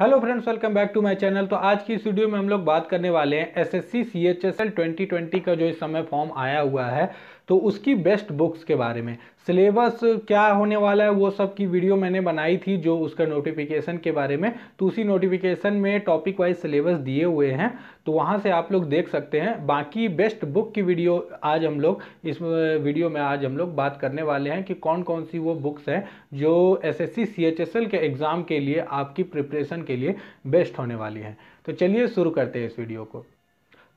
hello friends welcome back to my channel तो आज की इस वीडियो में हम लोग बात करने वाले हैं एसएससी सीएचएसएल 2020 का जो इस समय फॉर्म आया हुआ है तो उसकी बेस्ट बुक्स के बारे में सिलेबस क्या होने वाला है वो सब की वीडियो मैंने बनाई थी जो उसका नोटिफिकेशन के बारे में तो उसी नोटिफिकेशन में टॉपिक वाइज सिलेबस दिए हुए हैं तो वहाँ से आप लोग देख सकते हैं बाकी बेस्ट बुक की वीडियो आज हम लोग इस वीडियो में आज हम लोग बात करने वाले हैं कि कौन कौन सी वो बुक्स हैं जो एस एस के एग्ज़ाम के लिए आपकी प्रिपरेशन के लिए बेस्ट होने वाली हैं तो चलिए शुरू करते हैं इस वीडियो को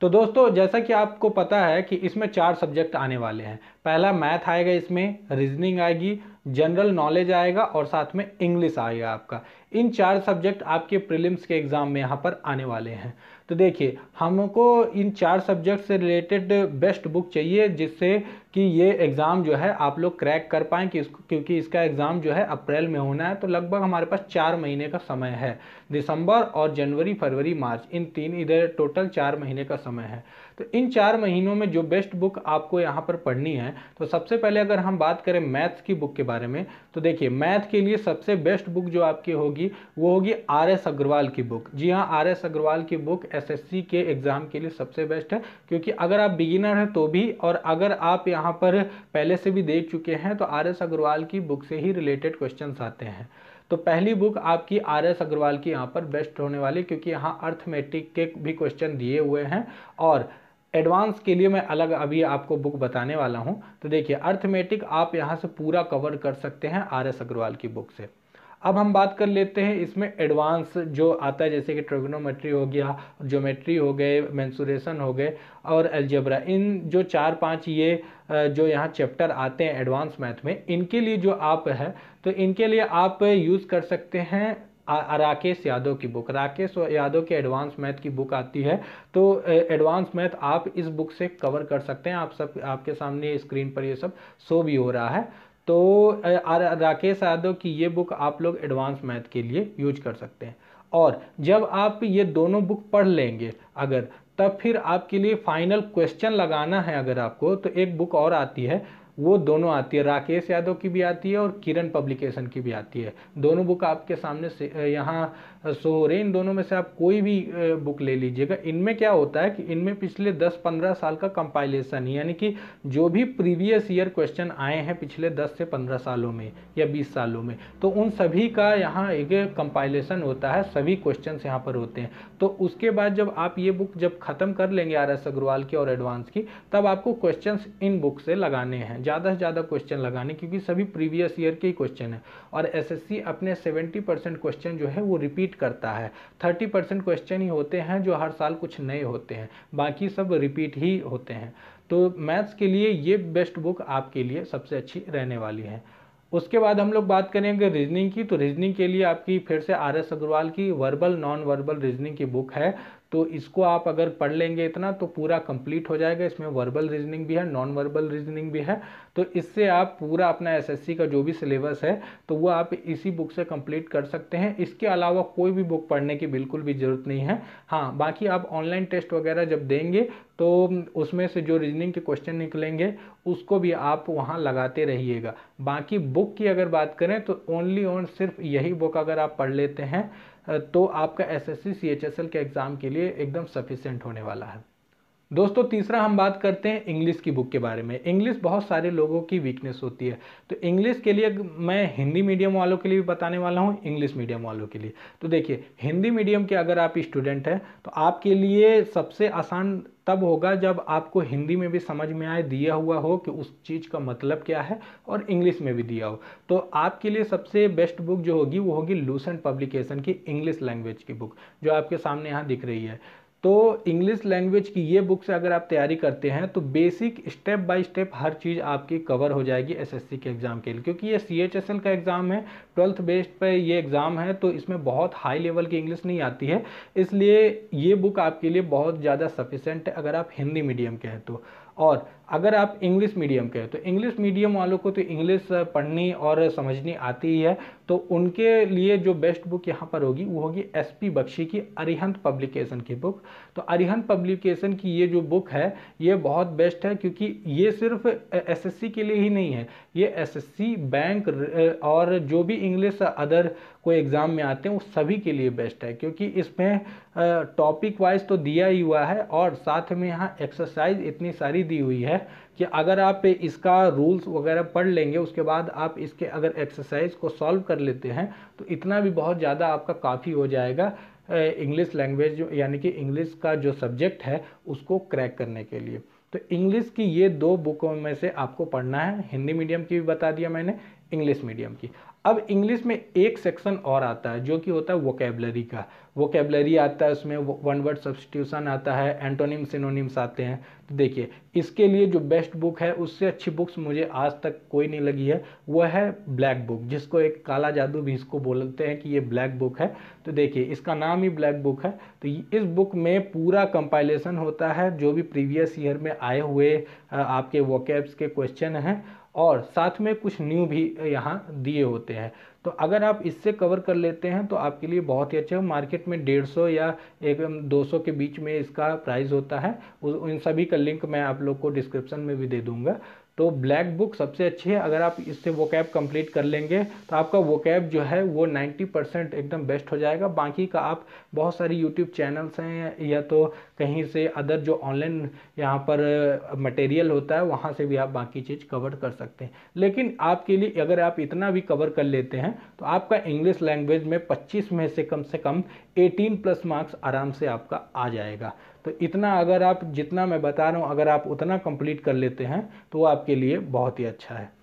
तो दोस्तों जैसा कि आपको पता है कि इसमें चार सब्जेक्ट आने वाले हैं पहला मैथ आएगा इसमें रीजनिंग आएगी जनरल नॉलेज आएगा और साथ में इंग्लिश आएगा आपका इन चार सब्जेक्ट आपके प्रीलिम्स के एग्ज़ाम में यहाँ पर आने वाले हैं तो देखिए हमको इन चार सब्जेक्ट से रिलेटेड बेस्ट बुक चाहिए जिससे कि ये एग्ज़ाम जो है आप लोग क्रैक कर पाएँ कि क्योंकि इसका एग्ज़ाम जो है अप्रैल में होना है तो लगभग हमारे पास चार महीने का समय है दिसंबर और जनवरी फरवरी मार्च इन तीन इधर टोटल चार महीने का समय है तो इन चार महीनों में जो बेस्ट बुक आपको यहाँ पर पढ़नी है तो सबसे पहले अगर हम बात करें मैथ्स की बुक के बारे में तो देखिए मैथ के लिए सबसे बेस्ट बुक जो आपकी होगी वो होगी आर एस अग्रवाल की बुक जी हाँ आर एस अग्रवाल की बुक एस एस सी के एग्ज़ाम के लिए सबसे बेस्ट है क्योंकि अगर आप बिगिनर हैं तो भी और अगर आप यहाँ पर पहले से भी देख चुके हैं तो आर एस अग्रवाल की बुक से ही रिलेटेड क्वेश्चन आते हैं तो पहली बुक आपकी आर एस अग्रवाल की यहाँ पर बेस्ट होने वाली क्योंकि यहाँ अर्थमेटिक के भी क्वेश्चन दिए हुए हैं और एडवांस के लिए मैं अलग अभी आपको बुक बताने वाला हूँ तो देखिए अर्थमेटिक आप यहाँ से पूरा कवर कर सकते हैं आर एस अग्रवाल की बुक से अब हम बात कर लेते हैं इसमें एडवांस जो आता है जैसे कि ट्रिग्नोमेट्री हो गया ज्योमेट्री हो गए मैंसूरेशन हो गए और एल्जेब्रा इन जो चार पांच ये जो यहाँ चैप्टर आते हैं एडवांस मैथ में इनके लिए जो आप है तो इनके लिए आप यूज़ कर सकते हैं राकेश यादव की बुक राकेश यादव की एडवांस मैथ की बुक आती है तो एडवांस मैथ आप इस बुक से कवर कर सकते हैं आप सब आपके सामने स्क्रीन पर ये सब शो भी हो रहा है तो राकेश यादव की ये बुक आप लोग एडवांस मैथ के लिए यूज कर सकते हैं और जब आप ये दोनों बुक पढ़ लेंगे अगर तब फिर आपके लिए फाइनल क्वेश्चन लगाना है अगर आपको तो एक बुक और आती है वो दोनों आती है राकेश यादव की भी आती है और किरण पब्लिकेशन की भी आती है दोनों बुक आपके सामने से यहाँ सो हो रहे इन दोनों में से आप कोई भी बुक ले लीजिएगा इनमें क्या होता है कि इनमें पिछले 10-15 साल का कंपाइलेशन यानी कि जो भी प्रीवियस ईयर क्वेश्चन आए हैं पिछले 10 से 15 सालों में या 20 सालों में तो उन सभी का यहाँ एक कंपाइलेशन होता है सभी क्वेश्चन यहाँ पर होते हैं तो उसके बाद जब आप ये बुक जब ख़त्म कर लेंगे आर एस अग्रवाल की और एडवांस की तब आपको क्वेश्चन इन बुक से लगाने हैं ज़्यादा से ज़्यादा क्वेश्चन लगाने क्योंकि सभी प्रीवियस ईयर के ही क्वेश्चन हैं और एसएससी अपने 70 परसेंट क्वेश्चन जो है वो रिपीट करता है 30 परसेंट क्वेश्चन ही होते हैं जो हर साल कुछ नए होते हैं बाकी सब रिपीट ही होते हैं तो मैथ्स के लिए ये बेस्ट बुक आपके लिए सबसे अच्छी रहने वाली है उसके बाद हम लोग बात करेंगे रीजनिंग की तो रीजनिंग के लिए आपकी फिर से आर एस अग्रवाल की वर्बल नॉन वर्बल रीजनिंग की बुक है तो इसको आप अगर पढ़ लेंगे इतना तो पूरा कंप्लीट हो जाएगा इसमें वर्बल रीजनिंग भी है नॉन वर्बल रीजनिंग भी है तो इससे आप पूरा अपना एसएससी का जो भी सिलेबस है तो वो आप इसी बुक से कंप्लीट कर सकते हैं इसके अलावा कोई भी बुक पढ़ने की बिल्कुल भी ज़रूरत नहीं है हाँ बाकी आप ऑनलाइन टेस्ट वगैरह जब देंगे तो उसमें से जो रीजनिंग के क्वेश्चन निकलेंगे उसको भी आप वहाँ लगाते रहिएगा बाकी बुक की अगर बात करें तो ओनली ओन सिर्फ यही बुक अगर आप पढ़ लेते हैं तो आपका S S C C H S L के एग्ज़ाम के लिए एकदम सफिशेंट होने वाला है दोस्तों तीसरा हम बात करते हैं इंग्लिश की बुक के बारे में इंग्लिश बहुत सारे लोगों की वीकनेस होती है तो इंग्लिश के लिए मैं हिंदी मीडियम वालों के लिए भी बताने वाला हूँ इंग्लिश मीडियम वालों के लिए तो देखिए हिंदी मीडियम के अगर आप स्टूडेंट हैं तो आपके लिए सबसे आसान तब होगा जब आपको हिंदी में भी समझ में आए दिया हुआ हो कि उस चीज़ का मतलब क्या है और इंग्लिश में भी दिया हो तो आपके लिए सबसे बेस्ट बुक जो होगी वो होगी लूसेंट पब्लिकेशन की इंग्लिश लैंग्वेज की बुक जो आपके सामने यहाँ दिख रही है तो इंग्लिश लैंग्वेज की ये बुक से अगर आप तैयारी करते हैं तो बेसिक स्टेप बाय स्टेप हर चीज़ आपकी कवर हो जाएगी एसएससी के एग्ज़ाम के लिए क्योंकि ये सीएचएसएल का एग्ज़ाम है ट्वेल्थ बेस्ड पे ये एग्ज़ाम है तो इसमें बहुत हाई लेवल की इंग्लिश नहीं आती है इसलिए ये बुक आपके लिए बहुत ज़्यादा सफिशेंट है अगर आप हिंदी मीडियम के हैं तो और अगर आप इंग्लिश मीडियम के हैं तो इंग्लिश मीडियम वालों को तो इंग्लिश पढ़नी और समझनी आती ही है तो उनके लिए जो बेस्ट बुक यहाँ पर होगी वो होगी एस पी बख्शी की अरिहंत पब्लिकेशन की बुक तो अरिहंत पब्लिकेशन की ये जो बुक है ये बहुत बेस्ट है क्योंकि ये सिर्फ एसएससी के लिए ही नहीं है ये एसएससी बैंक और जो भी इंग्लिश अदर कोई एग्ज़ाम में आते हैं वो सभी के लिए बेस्ट है क्योंकि इसमें टॉपिक वाइज तो दिया ही हुआ है और साथ में यहाँ एक्सरसाइज इतनी सारी दी हुई है कि अगर आप इसका रूल्स वगैरह पढ़ लेंगे उसके बाद आप इसके अगर एक्सरसाइज को सॉल्व कर लेते हैं तो इतना भी बहुत ज़्यादा आपका काफ़ी हो जाएगा इंग्लिश लैंग्वेज जो यानी कि इंग्लिश का जो सब्जेक्ट है उसको क्रैक करने के लिए तो इंग्लिश की ये दो बुकों में से आपको पढ़ना है हिंदी मीडियम की भी बता दिया मैंने इंग्लिश मीडियम की अब इंग्लिश में एक सेक्शन और आता है जो कि होता है वोकेबलरी का वोकेबलरी आता है उसमें वन वर्ड सब्सटीट्यूशन आता है एंटोनिम सिनोनिम्स आते हैं तो देखिए इसके लिए जो बेस्ट बुक है उससे अच्छी बुक्स मुझे आज तक कोई नहीं लगी है वह है ब्लैक बुक जिसको एक काला जादू भी इसको बोलते हैं कि ये ब्लैक बुक है तो देखिए इसका नाम ही ब्लैक बुक है तो इस बुक में पूरा कंपाइलेशन होता है जो भी प्रीवियस ईयर में आए हुए आपके वोकेब्स के क्वेश्चन हैं और साथ में कुछ न्यू भी यहाँ दिए होते हैं तो अगर आप इससे कवर कर लेते हैं तो आपके लिए बहुत ही अच्छा है मार्केट में डेढ़ सौ या एक दो सौ के बीच में इसका प्राइस होता है उन सभी का लिंक मैं आप लोग को डिस्क्रिप्शन में भी दे दूँगा तो ब्लैक बुक सबसे अच्छी है अगर आप इससे वो कैब कम्प्लीट कर लेंगे तो आपका वो कैब जो है वो 90 परसेंट एकदम बेस्ट हो जाएगा बाकी का आप बहुत सारी यूट्यूब चैनल्स हैं या तो कहीं से अदर जो ऑनलाइन यहाँ पर मटेरियल होता है वहाँ से भी आप बाकी चीज़ कवर कर सकते हैं लेकिन आपके लिए अगर आप इतना भी कवर कर लेते हैं तो आपका इंग्लिश लैंग्वेज में पच्चीस में से कम से कम एटीन प्लस मार्क्स आराम से आपका आ जाएगा तो इतना अगर आप जितना मैं बता रहा हूँ अगर आप उतना कंप्लीट कर लेते हैं तो वो आपके लिए बहुत ही अच्छा है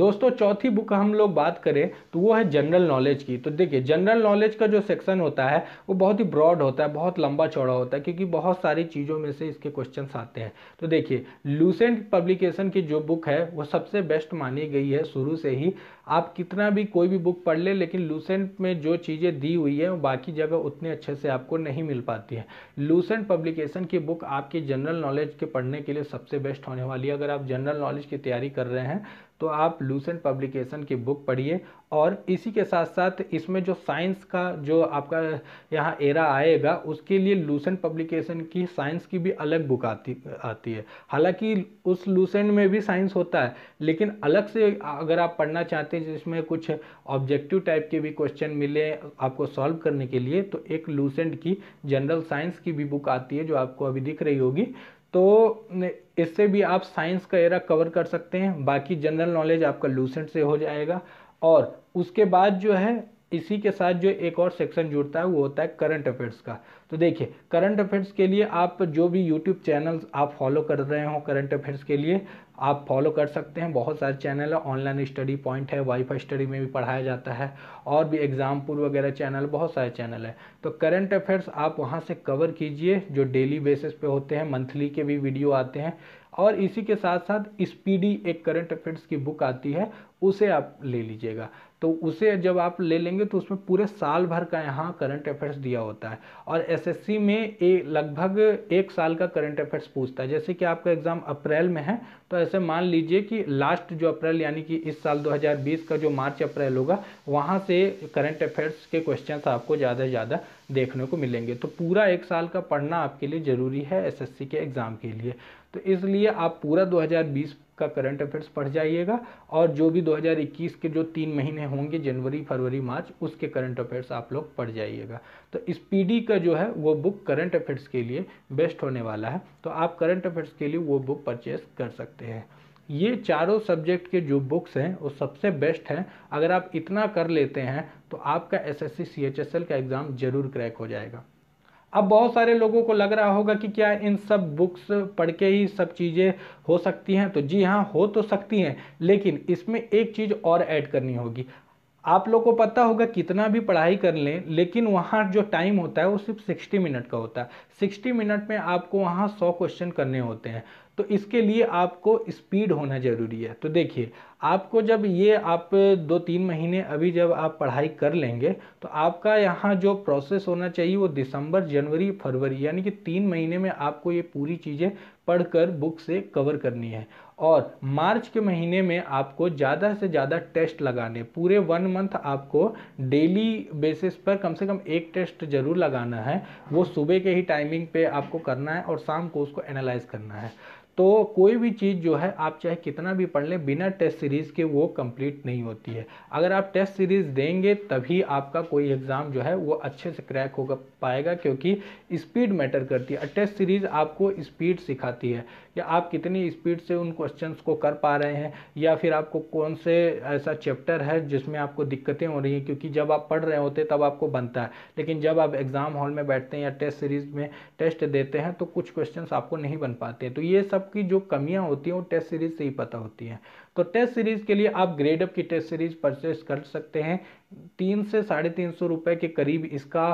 दोस्तों चौथी बुक हम लोग बात करें तो वो है जनरल नॉलेज की तो देखिए जनरल नॉलेज का जो सेक्शन होता है वो बहुत ही ब्रॉड होता है बहुत लंबा चौड़ा होता है क्योंकि बहुत सारी चीज़ों में से इसके क्वेश्चन आते हैं तो देखिए लूसेंट पब्लिकेशन की जो बुक है वो सबसे बेस्ट मानी गई है शुरू से ही आप कितना भी कोई भी बुक पढ़ ले लेकिन लूसेंट में जो चीज़ें दी हुई है वो बाकी जगह उतने अच्छे से आपको नहीं मिल पाती है लूसेंट पब्लिकेशन की बुक आपकी जनरल नॉलेज के पढ़ने के लिए सबसे बेस्ट होने वाली है अगर आप जनरल नॉलेज की तैयारी कर रहे हैं तो आप लूसेंट पब्लिकेशन की बुक पढ़िए और इसी के साथ साथ इसमें जो साइंस का जो आपका यहाँ एरा आएगा उसके लिए लूसेंट पब्लिकेशन की साइंस की भी अलग बुक आती आती है हालांकि उस लूसेंट में भी साइंस होता है लेकिन अलग से अगर आप पढ़ना चाहते हैं जिसमें कुछ ऑब्जेक्टिव टाइप के भी क्वेश्चन मिले आपको सॉल्व करने के लिए तो एक लूसेंट की जनरल साइंस की भी बुक आती है जो आपको अभी दिख रही होगी तो इससे भी आप साइंस का एरा कवर कर सकते हैं बाकी जनरल नॉलेज आपका लूसेंट से हो जाएगा और उसके बाद जो है इसी के साथ जो एक और सेक्शन जुड़ता है वो होता है करंट अफेयर्स का तो देखिए करंट अफेयर्स के लिए आप जो भी यूट्यूब चैनल्स आप फॉलो कर रहे हो करंट अफेयर्स के लिए आप फॉलो कर सकते हैं बहुत सारे चैनल है ऑनलाइन स्टडी पॉइंट है वाईफाई स्टडी में भी पढ़ाया जाता है और भी एग्ज़ामपुर वगैरह चैनल बहुत सारे चैनल है तो करंट अफेयर्स आप वहाँ से कवर कीजिए जो डेली बेसिस पे होते हैं मंथली के भी वीडियो आते हैं और इसी के साथ साथ स्पीडी एक करंट अफेयर्स की बुक आती है उसे आप ले लीजिएगा तो उसे जब आप ले लेंगे तो उसमें पूरे साल भर का यहाँ करंट अफेयर्स दिया होता है और एसएससी में ए लगभग एक साल का करंट अफेयर्स पूछता है जैसे कि आपका एग्ज़ाम अप्रैल में है तो ऐसे मान लीजिए कि लास्ट जो अप्रैल यानी कि इस साल 2020 का जो मार्च अप्रैल होगा वहाँ से करंट अफेयर्स के क्वेश्चन आपको ज़्यादा से ज़्यादा देखने को मिलेंगे तो पूरा एक साल का पढ़ना आपके लिए ज़रूरी है एस के एग्ज़ाम के लिए तो इसलिए आप पूरा दो का करंट अफेयर्स पढ़ जाइएगा और जो भी 2021 के जो तीन महीने होंगे जनवरी फरवरी मार्च उसके करंट अफेयर्स आप लोग पढ़ जाइएगा तो इस का जो है वो बुक करंट अफेयर्स के लिए बेस्ट होने वाला है तो आप करंट अफेयर्स के लिए वो बुक परचेस कर सकते हैं ये चारों सब्जेक्ट के जो बुक्स हैं वो सबसे बेस्ट हैं अगर आप इतना कर लेते हैं तो आपका एस एस का एग्ज़ाम ज़रूर क्रैक हो जाएगा अब बहुत सारे लोगों को लग रहा होगा कि क्या इन सब बुक्स पढ़ के ही सब चीज़ें हो सकती हैं तो जी हाँ हो तो सकती हैं लेकिन इसमें एक चीज़ और ऐड करनी होगी आप लोग को पता होगा कितना भी पढ़ाई कर लें लेकिन वहाँ जो टाइम होता है वो सिर्फ 60 मिनट का होता है 60 मिनट में आपको वहाँ 100 क्वेश्चन करने होते हैं तो इसके लिए आपको स्पीड होना ज़रूरी है तो देखिए आपको जब ये आप दो तीन महीने अभी जब आप पढ़ाई कर लेंगे तो आपका यहाँ जो प्रोसेस होना चाहिए वो दिसंबर जनवरी फरवरी यानी कि तीन महीने में आपको ये पूरी चीज़ें पढ़कर बुक से कवर करनी है और मार्च के महीने में आपको ज़्यादा से ज़्यादा टेस्ट लगाने पूरे वन मंथ आपको डेली बेसिस पर कम से कम एक टेस्ट ज़रूर लगाना है वो सुबह के ही टाइमिंग पे आपको करना है और शाम को उसको एनालाइज करना है तो कोई भी चीज़ जो है आप चाहे कितना भी पढ़ लें बिना टेस्ट सीरीज़ के वो कंप्लीट नहीं होती है अगर आप टेस्ट सीरीज़ देंगे तभी आपका कोई एग्ज़ाम जो है वो अच्छे से क्रैक हो पाएगा क्योंकि स्पीड मैटर करती है टेस्ट सीरीज़ आपको स्पीड सिखाती है कि आप कितनी स्पीड से उन क्वेश्चन को कर पा रहे हैं या फिर आपको कौन से ऐसा चैप्टर है जिसमें आपको दिक्कतें हो रही हैं क्योंकि जब आप पढ़ रहे होते तब आपको बनता है लेकिन जब आप एग्ज़ाम हॉल में बैठते हैं या टेस्ट सीरीज़ में टेस्ट देते हैं तो कुछ क्वेश्चन आपको नहीं बन पाते तो ये सब आपकी जो कमियां होती हैं वो टेस्ट सीरीज से ही पता होती हैं तो टेस्ट सीरीज़ के लिए आप ग्रेड अप की टेस्ट सीरीज़ परचेज कर सकते हैं तीन से साढ़े तीन सौ रुपये के करीब इसका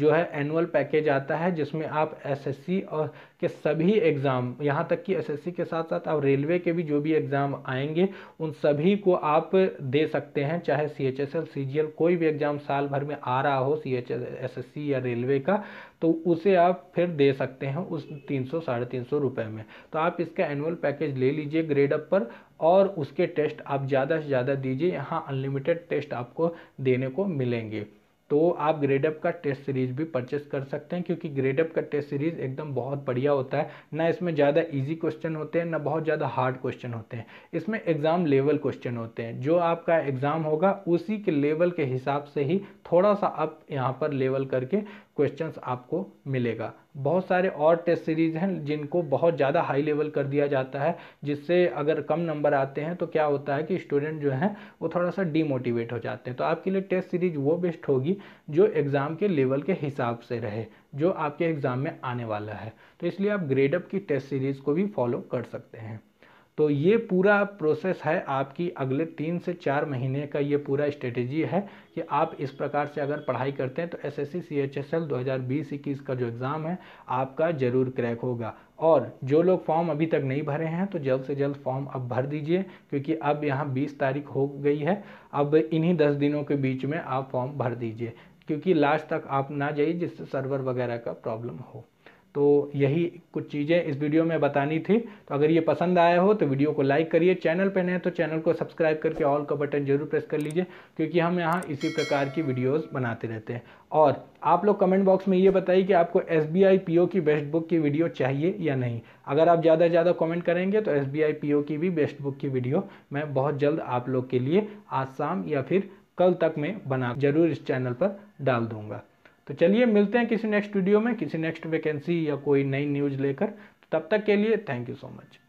जो है एनुअल पैकेज आता है जिसमें आप एसएससी और के सभी एग्ज़ाम यहाँ तक कि एसएससी के साथ साथ आप रेलवे के भी जो भी एग्ज़ाम आएंगे उन सभी को आप दे सकते हैं चाहे C H S L C G L कोई भी एग्ज़ाम साल भर में आ रहा हो C H S S C या रेलवे का तो उसे आप फिर दे सकते हैं उस तीन सौ साढ़े तीन सौ रुपए में तो आप इसका एनुअल पैकेज ले लीजिए ग्रेड अप पर और उसके टेस्ट आप ज़्यादा से ज़्यादा दीजिए यहाँ अनलिमिटेड टेस्ट आपको देने को मिलेंगे तो आप ग्रेडअप का टेस्ट सीरीज़ भी परचेस कर सकते हैं क्योंकि ग्रेडअप का टेस्ट सीरीज़ एकदम बहुत बढ़िया होता है ना इसमें ज़्यादा इजी क्वेश्चन होते हैं ना बहुत ज़्यादा हार्ड क्वेश्चन होते हैं इसमें एग्ज़ाम लेवल क्वेश्चन होते हैं जो आपका एग्ज़ाम होगा उसी के लेवल के हिसाब से ही थोड़ा सा आप यहाँ पर लेवल करके क्वेश्चंस आपको मिलेगा बहुत सारे और टेस्ट सीरीज़ हैं जिनको बहुत ज़्यादा हाई लेवल कर दिया जाता है जिससे अगर कम नंबर आते हैं तो क्या होता है कि स्टूडेंट जो हैं वो थोड़ा सा डीमोटिवेट हो जाते हैं तो आपके लिए टेस्ट सीरीज़ वो बेस्ट होगी जो एग्ज़ाम के लेवल के हिसाब से रहे जो आपके एग्ज़ाम में आने वाला है तो इसलिए आप ग्रेडअप की टेस्ट सीरीज़ को भी फॉलो कर सकते हैं तो ये पूरा प्रोसेस है आपकी अगले तीन से चार महीने का ये पूरा स्ट्रेटेजी है कि आप इस प्रकार से अगर पढ़ाई करते हैं तो S S C C H S L दो हज़ार बीस इक्कीस का जो एग्ज़ाम है आपका ज़रूर क्रैक होगा और जो लोग फॉर्म अभी तक नहीं भरे हैं तो जल्द से जल्द फॉर्म अब भर दीजिए क्योंकि अब यहाँ बीस तारीख हो गई है अब इन्हीं दस दिनों के बीच में आप फॉर्म भर दीजिए क्योंकि लास्ट तक आप ना जाइए जिससे सर्वर वगैरह का प्रॉब्लम हो तो यही कुछ चीज़ें इस वीडियो में बतानी थी तो अगर ये पसंद आया हो तो वीडियो को लाइक करिए चैनल पर नए तो चैनल को सब्सक्राइब करके ऑल का बटन जरूर प्रेस कर लीजिए क्योंकि हम यहाँ इसी प्रकार की वीडियोस बनाते रहते हैं और आप लोग कमेंट बॉक्स में ये बताइए कि आपको एस बी की बेस्ट बुक की वीडियो चाहिए या नहीं अगर आप ज़्यादा से ज़्यादा कॉमेंट करेंगे तो एस बी की भी बेस्ट बुक की वीडियो मैं बहुत जल्द आप लोग के लिए आज शाम या फिर कल तक मैं बना जरूर इस चैनल पर डाल दूँगा तो चलिए मिलते हैं किसी नेक्स्ट वीडियो में किसी नेक्स्ट वैकेंसी या कोई नई न्यूज़ लेकर तो तब तक के लिए थैंक यू सो मच